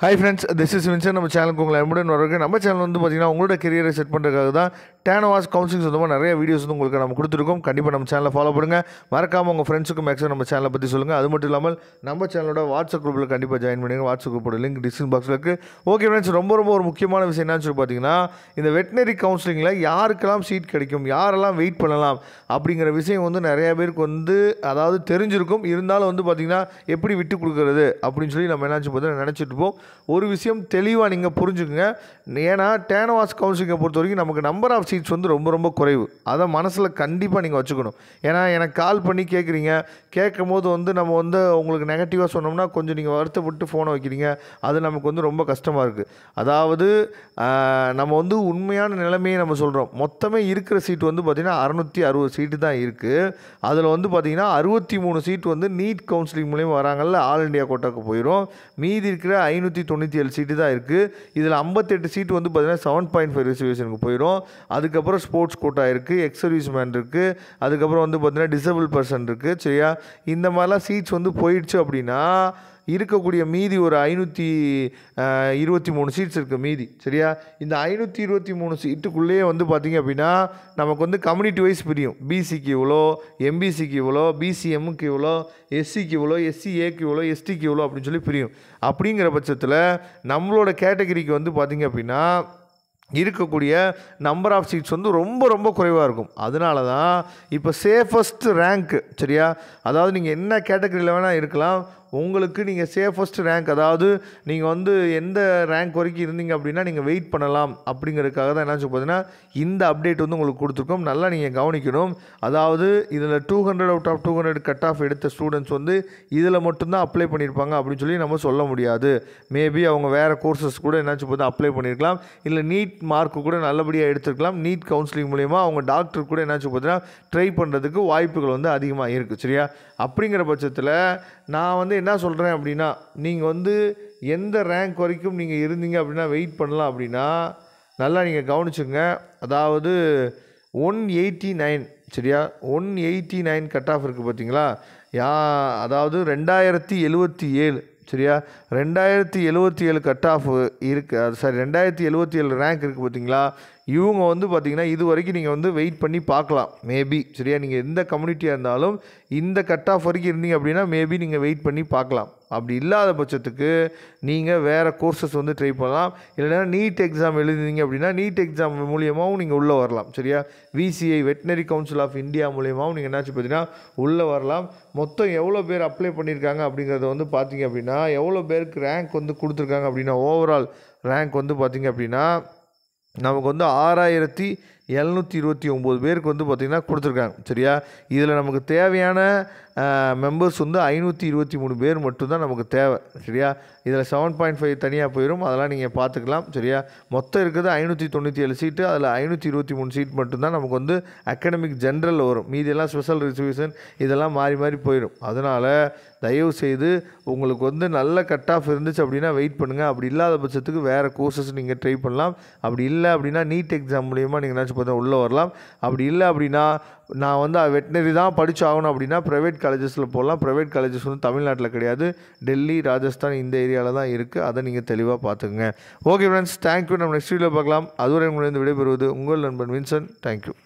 hi friends this is Vinson நம்ம சேனலுக்கு உங்களை எப்படினு வரக்கு நம்ம சேனல் வந்து பார்த்திங்கன்னா உங்களோட கரியரை செட் பண்ணுறதுக்காக தான் டேனவாஸ் கவுன்சிலிங் சொந்தமாக நிறைய வீடியோஸ் வந்து உங்களுக்கு நம்ம கொடுத்துருக்கோம் கண்டிப்பாக நம்ம சேனலை ஃபாலோ பண்ணுங்கள் மறக்காமல் உங்கள் ஃப்ரெண்ட்ஸுக்கும் மேக்ஸிமம் நம்ம சேனலை பற்றி சொல்லுங்கள் அது மட்டும் இல்லாமல் நம்ம சேனலோட வாட்ஸ்அப் குரூப்பில் கண்டிப்பாக ஜாயின் பண்ணுங்கள் வாட்ஸ்அப் குரூப்போட லிங்க் டிஸ்கிரிப் பாக்ஸில் இருக்குது ஓகே ஃப்ரெண்ட்ஸ் ரொம்ப ரொம்ப ஒரு முக்கியமான விஷயம் என்னன்னு சொல்லி பார்த்தீங்கன்னா இந்த வெட்டினரி கவுன்சிலிங்கில் யாருக்கெல்லாம் சீட் கிடைக்கும் யாரெல்லாம் வெயிட் பண்ணலாம் அப்படிங்கிற விஷயம் வந்து நிறைய பேருக்கு வந்து அதாவது தெரிஞ்சிருக்கும் இருந்தாலும் வந்து பார்த்திங்கன்னா எப்படி விட்டு கொடுக்குறது அப்படின்னு சொல்லி நம்ம என்னாச்சு பார்த்தீங்கன்னா நினச்சிட்டு இருப்போம் ஒரு விஷயம் தெளிவாக நீங்கள் புரிஞ்சுக்கோங்க ஏன்னா டேனவாஸ் கவுன்சிலிங்கை பொறுத்த வரைக்கும் நமக்கு நம்பர் ஆஃப் சீட்ஸ் வந்து ரொம்ப ரொம்ப குறைவு அதை மனசில் கண்டிப்பாக நீங்கள் வச்சுக்கணும் ஏன்னா எனக்கு கால் பண்ணி கேட்குறீங்க கேட்கும் போது வந்து நம்ம வந்து உங்களுக்கு நெகட்டிவாக சொன்னோம்னா கொஞ்சம் நீங்கள் வருத்தப்பட்டு ஃபோனை வைக்கிறீங்க அது நமக்கு வந்து ரொம்ப கஷ்டமாக இருக்குது அதாவது நம்ம வந்து உண்மையான நிலைமையை நம்ம சொல்கிறோம் மொத்தமே இருக்கிற சீட் வந்து பார்த்திங்கன்னா அறநூற்றி அறுபது சீட்டு தான் இருக்குது அதில் வந்து பார்த்திங்கன்னா அறுபத்தி மூணு சீட் வந்து நீட் கவுன்சிலிங் மூலியமாக வராங்கல்ல ஆல் இண்டியா கோட்டாவுக்கு போயிடும் மீதி இருக்கிற ஐநூற்றி நூற்றி தொண்ணூற்றி ஏழு சீட்டு தான் இருக்குது இதில் ஐம்பத்தெட்டு சீட்டு வந்து பார்த்திங்கன்னா செவன் பாயிண்ட் ஃபைவ் ரிசர்வேஷனுக்கு போயிடும் அதுக்கப்புறம் ஸ்போர்ட்ஸ் கோட்டா இருக்குது எக்ஸ் சர்வீஸ் மேன் இருக்குது அதுக்கப்புறம் வந்து பார்த்திங்கன்னா டிசபிள் பர்சன் இருக்குது சரியா இந்த மாதிரிலாம் சீட்ஸ் வந்து போயிடுச்சு அப்படின்னா இருக்கக்கூடிய மீதி ஒரு ஐநூற்றி இருபத்தி மூணு சீட்ஸ் இருக்குது மீதி சரியா இந்த ஐநூற்றி இருபத்தி மூணு சீட்டுக்குள்ளேயே வந்து பார்த்திங்க அப்படின்னா நமக்கு வந்து கம்யூனிட்டி வைஸ் பிரியும் பிசிக்கு இவ்வளோ எம்பிசிக்கு இவ்வளோ பிசிஎம்முக்கு இவ்வளோ எஸ்சிக்கு இவ்வளோ எஸ்சிஏக்கு இவ்வளோ எஸ்டிக்கு இவ்வளோ அப்படின்னு சொல்லி பிரியும் அப்படிங்கிற பட்சத்தில் நம்மளோட கேட்டகரிக்கு வந்து பார்த்திங்க அப்படின்னா இருக்கக்கூடிய நம்பர் ஆஃப் சீட்ஸ் வந்து ரொம்ப ரொம்ப குறைவாக இருக்கும் அதனால தான் இப்போ சேஃபஸ்ட் ரேங்க்கு சரியா அதாவது நீங்கள் என்ன கேட்டகரியில் வேணால் இருக்கலாம் உங்களுக்கு நீங்கள் சேஃபஸ்ட் ரேங்க் அதாவது நீங்கள் வந்து எந்த ரேங்க் வரைக்கும் இருந்தீங்க அப்படின்னா நீங்கள் வெயிட் பண்ணலாம் அப்படிங்கிறதுக்காக தான் என்ன பார்த்தீங்கன்னா இந்த அப்டேட் வந்து உங்களுக்கு கொடுத்துருக்கோம் நல்லா நீங்கள் கவனிக்கணும் அதாவது இதில் two hundred out of two hundred cut off எடுத்த ஸ்டூடெண்ட்ஸ் வந்து இதில் மட்டும்தான் அப்ளை பண்ணியிருப்பாங்க அப்படின்னு சொல்லி நம்ம சொல்ல முடியாது மேபி அவங்க வேறு கோர்சஸ் கூட என்னாச்சு பார்த்தா அப்ளை பண்ணியிருக்கலாம் இல்லை நீட் மார்க்கு கூட நல்லபடியாக எடுத்துருக்கலாம் நீட் கவுன்சிலிங் மூலிமா அவங்க டாக்டர் கூட என்னாச்சு பார்த்தீங்கன்னா ட்ரை பண்ணுறதுக்கு வாய்ப்புகள் வந்து அதிகமாக இருக்குது சரியா அப்படிங்கிற பட்சத்தில் நான் வந்து என்ன சொல்கிறேன் அப்படின்னா நீங்கள் வந்து எந்த ரேங்க் வரைக்கும் நீங்கள் இருந்தீங்க அப்படின்னா வெயிட் பண்ணலாம் அப்படின்னா நல்லா நீங்கள் கவனிச்சுங்க அதாவது ஒன் எயிட்டி நைன் சரியா one eighty nine cut off இருக்குது பார்த்தீங்களா யா அதாவது ரெண்டாயிரத்தி எழுபத்தி ஏழு சரியா ரெண்டாயிரத்தி எழுபத்தி ஏழு கட் ஆஃப் இருக்குது சாரி ரெண்டாயிரத்தி எழுபத்தி ஏழு ரேங்க் இருக்குது பார்த்தீங்களா இவங்க வந்து பார்த்திங்கன்னா இது வரைக்கும் நீங்கள் வந்து வெயிட் பண்ணி பார்க்கலாம் மேபி சரியா நீங்கள் எந்த கம்யூனிட்டியாக இருந்தாலும் இந்த கட் ஆஃப் வரைக்கும் இருந்தீங்க அப்படின்னா மேபி நீங்கள் வெயிட் பண்ணி பார்க்கலாம் அப்படி இல்லாத பட்சத்துக்கு நீங்கள் வேறு கோர்சஸ் வந்து ட்ரை பண்ணலாம் இல்லைனா நீட் எக்ஸாம் எழுதினீங்க அப்படின்னா நீட் எக்ஸாம் மூலியமாகவும் நீங்கள் உள்ளே வரலாம் சரியா VCI veterinary council of India மூலியமாகவும் நீங்கள் என்னாச்சு பார்த்தீங்கன்னா உள்ளே வரலாம் மொத்தம் எவ்வளோ பேர் அப்ளை பண்ணியிருக்காங்க அப்படிங்கிறத வந்து பார்த்தீங்க அப்படின்னா எவ்வளோ பேருக்கு ரேங்க் வந்து கொடுத்துருக்காங்க அப்படின்னா ஓவரால் ரேங்க் வந்து பார்த்திங்க அப்படின்னா நமக்கு வந்து ஆறாயிரத்தி எழுநூற்றி இருபத்தி ஒம்பது பேருக்கு வந்து பார்த்திங்கன்னா கொடுத்துருக்காங்க சரியா இதில் நமக்கு தேவையான மெம்பர்ஸ் வந்து ஐநூற்றி இருபத்தி மூணு பேர் மட்டும்தான் நமக்கு தேவை சரியா இதில் செவன் பாயிண்ட் ஃபைவ் தனியாக போயிடும் அதெல்லாம் நீங்கள் பார்த்துக்கலாம் சரியா மொத்தம் இருக்கிறது ஐநூற்றி தொண்ணூற்றி ஏழு சீட்டு அதில் ஐநூற்றி இருபத்தி மூணு சீட் மட்டும்தான் நமக்கு வந்து அகாடமிக் ஜென்ரலில் வரும் மீதியெல்லாம் ஸ்பெஷல் ரிசர்வேஷன் இதெல்லாம் மாறி மாறி போயிடும் அதனால் தயவு செய்து உங்களுக்கு வந்து நல்ல கட் ஆஃப் இருந்துச்சு அப்படின்னா வெயிட் பண்ணுங்கள் அப்படி இல்லாத பட்சத்துக்கு வேறு கோர்சஸ் நீங்கள் ட்ரை பண்ணலாம் அப்படி இல்லை அப்படின்னா நீட் எக்ஸாம் மூலியமாக நீங்கள் கொஞ்சம் உள்ளே வரலாம் அப்படி இல்லை அப்படின்னா நான் வந்து வெட்டினரி தான் படித்து ஆகணும் அப்படின்னா ப்ரைவேட் காலேஜஸில் போகலாம் ப்ரைவேட் காலேஜஸ் வந்து தமிழ்நாட்டில் கிடையாது டெல்லி ராஜஸ்தான் இந்த ஏரியாவில் தான் இருக்குது அதை நீங்கள் தெளிவாக பார்த்துக்குங்க ஓகே ஃப்ரெண்ட்ஸ் தேங்க்யூ நம்ம நெக்ஸ்ட் வீடியோ பார்க்கலாம் அதுவரை உங்களுக்கு விடைபெறுவது உங்கள் நண்பன் வின்சன் தேங்க்யூ